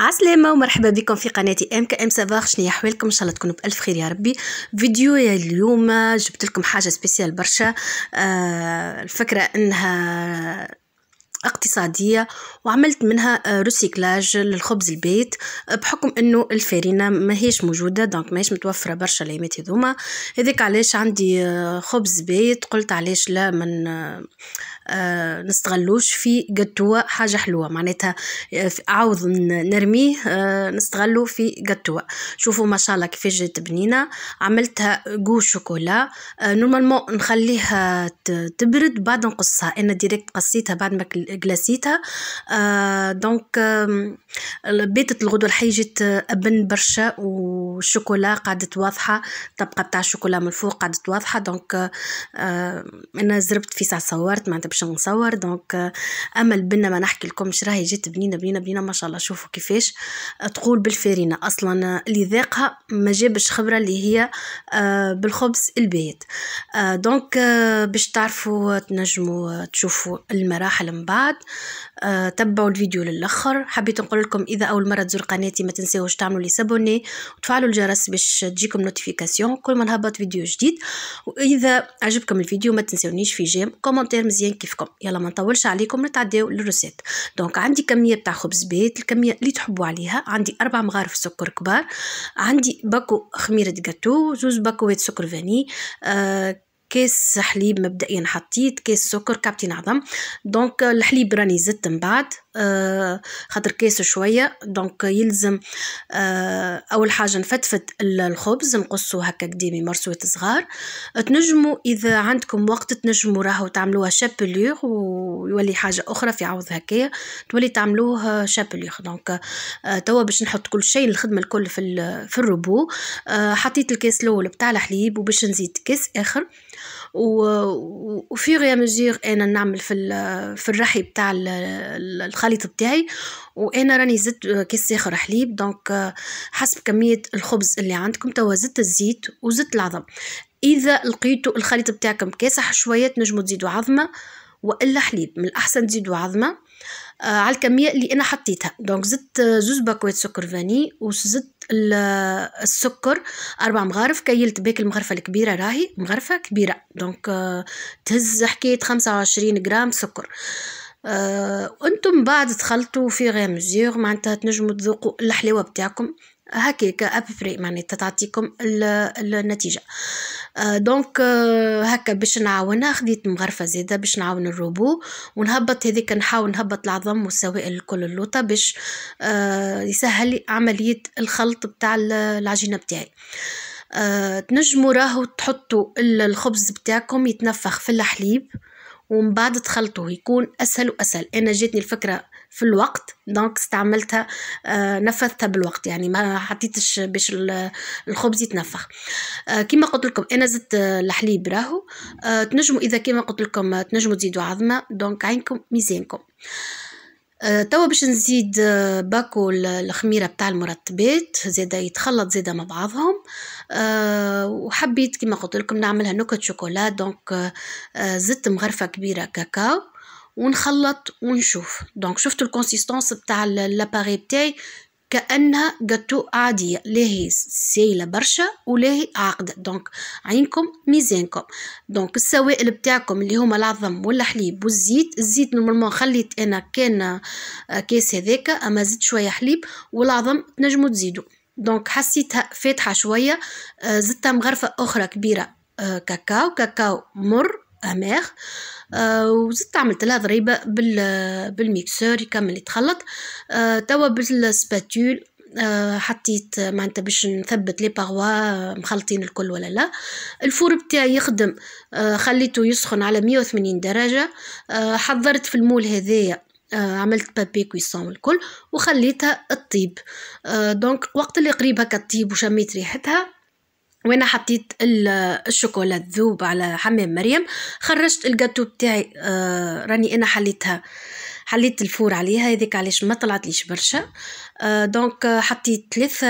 عسلامة ومرحبا بكم في قناتي ام كي ام سافاغ شنو احوالكم ان شاء الله تكونوا بالف خير يا ربي فيديو اليوم جبت لكم حاجه سبيسيال برشا آه، الفكره انها اقتصادية وعملت منها روسيكلاج آه، للخبز البيت بحكم انه الفارينة ماهيش موجودة دونك ماهيش متوفرة برشا ليمات هذوما هذيك علاش عندي آه، خبز بيت قلت علاش لا من آه، نستغلوش في قدوة حاجة حلوة معناتها آه، عوض نرميه آه، نستغلو في قدوة شوفوا ما شاء الله كيفاش جات بنينة عملتها جو شوكولا نورمالمون نخليها تبرد بعد نقصها انا ديريكت قصيتها بعد ما كلاسيتها دونك بيتة الغدوة الحية جات ابن برشا والشوكولا قعدت واضحة طبقة تاع الشوكولا من الفوق قعدت واضحة دونك انا زربت في ساعة صورت معناتها باش نصور دونك امل بنا ما نحكي لكم راهي جات بنينه بنينه بنينه ما شاء الله شوفوا كيفاش تقول بالفرينه اصلا اللي ذاقها ما جابش خبره اللي هي آه، بالخبز البيت آه، دونك آه، باش تعرفوا تنجموا تشوفوا المراحل من بعد آه، تبعوا الفيديو للاخر حبيت نقول لكم اذا اول مره تزور قناتي ما تنساوش تعملوا لي سابوني وتفعلوا الجرس باش تجيكم نوتيفيكاسيون كل ما نهبط فيديو جديد واذا عجبكم الفيديو ما تنساونيش في جيم كومنتير مزيان كيفكم يلا ما نطولش عليكم نتعداو للروسيت دونك عندي كميه تاع خبز بيت الكميه اللي تحبوا عليها عندي اربع مغارف سكر كبار عندي باكو خميره جاتو زوج باكوات سكر فاني آه كاس حليب مبدئيا حطيت كاس سكر كابتين عظم دونك الحليب راني زدت من بعد آه، خاطر كاسو شوية دونك يلزم آه، أول حاجة نفتفت الخبز نقصو هكا قديمي مرسوه صغار تنجمو إذا عندكم وقت تنجمو راهو تعملوها شابليغ ويولي حاجة أخرى في عوض هكايا تولي تعملوه شابليغ دونك آه، توا باش نحط كل شيء الخدمة الكل في في الربو حطيت الكاس الأول بتاع الحليب وباش نزيد كاس آخر وفي غير مزيغ أنا نعمل في في الرحي بتاع الخدمة الخليط بتاعي وانا راني زدت كيس ساخر حليب دونك حسب كميه الخبز اللي عندكم توا زدت الزيت وزدت العظم اذا لقيتوا الخليط بتاعكم كاسح شويه تنجموا تزيدوا عظمه والا حليب من الاحسن تزيدوا عظمه آه على الكميه اللي انا حطيتها دونك زدت زوز باكويت سكر فاني وزدت السكر اربع مغارف كيلت باك المغرفه الكبيره راهي مغرفه كبيره دونك آه تهز حكايه 25 غرام سكر آه، وانتم انتم بعد تخلطوا في غير مزيغ معناتها تنجموا تذوقوا الحلاوه بتاعكم هكاك ابري معناتها تعطيكم النتيجه دونك آه، آه، هكا باش نعاونها خديت مغرفه زيدة باش نعاون الروبو ونهبط هذيك نحاول نهبط العظم والسوائل الكل اللوطه باش يسهل لي عمليه الخلط بتاع العجينه بتاعي تنجموا راهو تحطوا الخبز بتاعكم يتنفخ في الحليب ومن بعد تخلطه يكون أسهل وأسهل أنا جاتني الفكرة في الوقت دونك استعملتها آه، نفذتها بالوقت يعني ما حطيتش باش الخبز يتنفخ آه، كما قلت لكم انا زدت الحليب راهو آه، تنجموا اذا كما قلت لكم تنجموا تزيدوا عظمه دونك عينكم ميزانكم آه، توا باش نزيد آه، باكو الخميره بتاع المرطبات زيادة يتخلط زيادة مع بعضهم آه، وحبيت كما قلت لكم نعملها نكت شوكولا دونك زدت مغرفه كبيره كاكاو ونخلط ونشوف دونك شفتوا الكونسيستانس بتاع لاباري بتاعي كأنها جاتو عادية ليه سايلة برشا وليه عاقدة دونك عينكم ميزانكم دونك السوائل بتاعكم اللي هما العظم والحليب والزيت الزيت نورمالمون خليت أنا كان آه، كاس هذاك أما زدت شوية حليب والعظم تنجمو تزيدو دونك حسيتها فاتحة شوية آه، زدتها مغرفة أخرى كبيرة آه، كاكاو كاكاو مر أمير آه، وزدت عملت لها ضريبه بال بالميكسور يكمل يتخلط آه توا بالسباتول آه حطيت معناتها باش نثبت لي باغوا آه، مخلطين الكل ولا لا الفور بتاعي يخدم آه خليته يسخن على 180 درجه آه حضرت في المول هذايا آه، عملت بابي كويسون الكل وخليتها تطيب دونك وقت اللي قريب هكا تطيب وشميت ريحتها وانا حطيت الشوكولا الذوب على حمام مريم خرجت الجاتو بتاعي آه راني انا حليتها حليت الفور عليها هذيك علاش ما طلعت ليش برشا آه دونك حطيت ثلاثة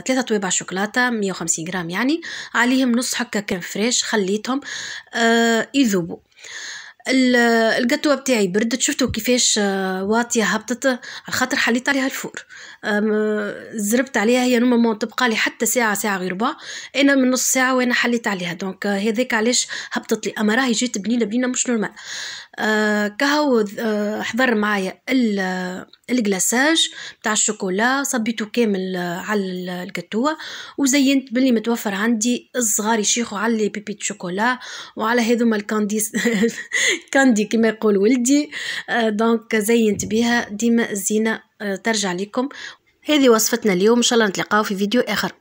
ثلاثة طويبع شوكولاتة 150 جرام يعني عليهم نص حكة كان فريش خليتهم آه يذوبوا القطوه بتاعي بردت شفتوا كيفاش آه، واطيه هبطت على خاطر حليت عليها الفور زربت عليها هي نورمالمون تبقى لي حتى ساعه ساعه غير ربع انا من نص ساعه وانا حليت عليها دونك هذاك علاش هبطت لي اما راهي جات بنينه بنينه مش نورمال آه، كهو آه، حضر معايا آه، الجلاساج بتاع الشوكولا صبيته كامل على الكتوة وزينت باللي متوفر عندي الصغار يشيخوا على لي بيبيت شوكولا وعلى هذوما الكاندي كاندي كما يقول ولدي دونك زينت بها ديما الزينة ترجع لكم هذه وصفتنا اليوم ان شاء الله نتلاقاو في فيديو اخر